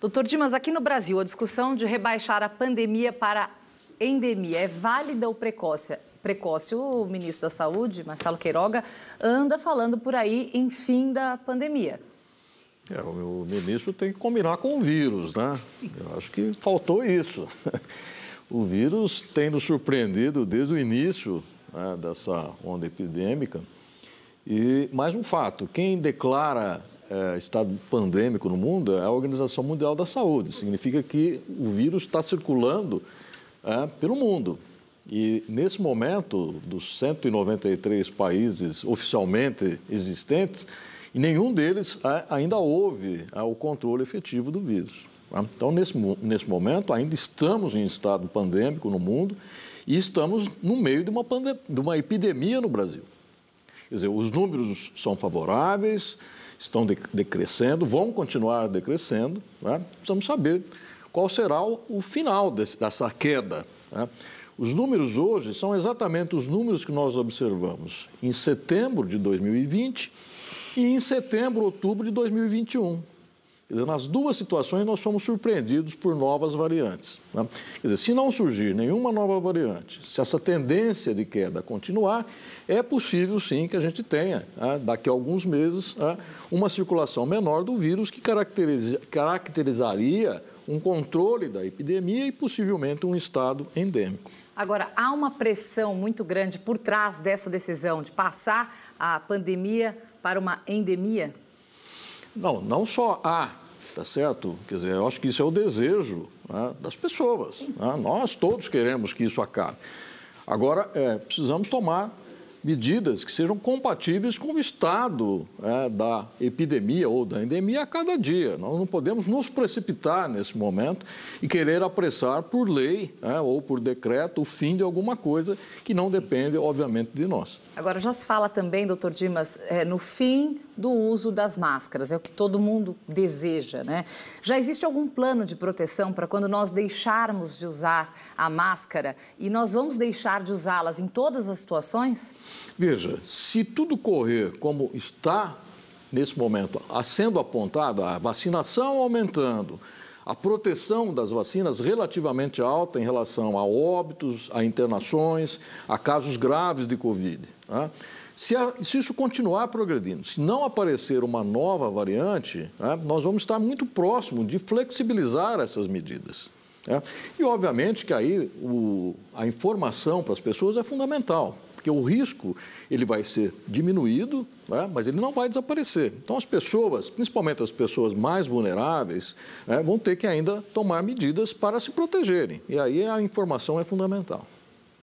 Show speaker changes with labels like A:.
A: Doutor Dimas, aqui no Brasil, a discussão de rebaixar a pandemia para endemia é válida ou precoce? Precoce, o ministro da Saúde, Marcelo Queiroga, anda falando por aí em fim da pandemia.
B: É, o ministro tem que combinar com o vírus, né? Eu acho que faltou isso. O vírus tem nos surpreendido desde o início né, dessa onda epidêmica. E mais um fato: quem declara é, estado pandêmico no mundo é a Organização Mundial da Saúde. Significa que o vírus está circulando é, pelo mundo. E nesse momento, dos 193 países oficialmente existentes, em nenhum deles é, ainda houve é, o controle efetivo do vírus. Tá? Então, nesse, nesse momento, ainda estamos em estado pandêmico no mundo e estamos no meio de uma, de uma epidemia no Brasil. Quer dizer, os números são favoráveis, estão decrescendo, vão continuar decrescendo. Né? Precisamos saber qual será o final desse, dessa queda. Né? Os números hoje são exatamente os números que nós observamos em setembro de 2020 e em setembro, outubro de 2021. Nas duas situações, nós fomos surpreendidos por novas variantes. Né? Quer dizer, se não surgir nenhuma nova variante, se essa tendência de queda continuar, é possível sim que a gente tenha, né? daqui a alguns meses, né? uma circulação menor do vírus que caracteriza, caracterizaria um controle da epidemia e possivelmente um estado endêmico.
A: Agora, há uma pressão muito grande por trás dessa decisão de passar a pandemia para uma endemia?
B: Não, não só há, tá certo? Quer dizer, eu acho que isso é o desejo né, das pessoas. Né? Nós todos queremos que isso acabe. Agora, é, precisamos tomar medidas que sejam compatíveis com o estado é, da epidemia ou da endemia a cada dia. Nós não podemos nos precipitar nesse momento e querer apressar por lei é, ou por decreto o fim de alguma coisa que não depende, obviamente, de nós.
A: Agora, já se fala também, doutor Dimas, é, no fim do uso das máscaras, é o que todo mundo deseja, né? Já existe algum plano de proteção para quando nós deixarmos de usar a máscara e nós vamos deixar de usá-las em todas as situações?
B: Veja, se tudo correr como está nesse momento, sendo apontado, a vacinação aumentando, a proteção das vacinas relativamente alta em relação a óbitos, a internações, a casos graves de Covid. Tá? Se, a, se, isso continuar progredindo, se não aparecer uma nova variante, né, nós vamos estar muito próximo de flexibilizar essas medidas. Né? E, obviamente, que aí o, a informação para as pessoas é fundamental porque o risco ele vai ser diminuído, né, mas ele não vai desaparecer. Então, as pessoas, principalmente as pessoas mais vulneráveis, né, vão ter que ainda tomar medidas para se protegerem. E aí a informação é fundamental.